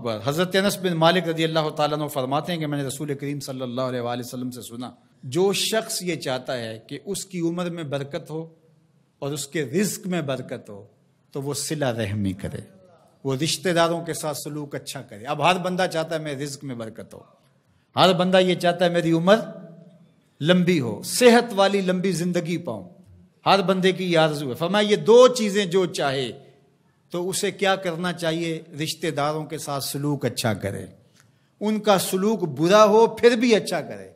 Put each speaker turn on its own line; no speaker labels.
अकबर हज़रत अनस बिन मालिक रदी अल्लाह ताला फरमाते हैं कि मैंने रसूल करीम सल्लल्लाहु अलैहि वसल्लम से सुना जो शख्स ये चाहता है कि उसकी उम्र में बरकत हो और उसके रिज्क में बरकत हो तो वो सिला रहमी करे वो रिश्तेदारों के साथ सलूक अच्छा करे अब हर बंदा चाहता है मेरे रिज्क में बरकत हो हर बंदा ये चाहता है मेरी उम्र लंबी हो सेहत वाली लंबी जिंदगी पाऊं हर बंदे की याद है फरमा ये दो चीजें जो चाहे तो उसे क्या करना चाहिए रिश्तेदारों के साथ सलूक अच्छा करे उनका सलूक बुरा हो फिर भी अच्छा करे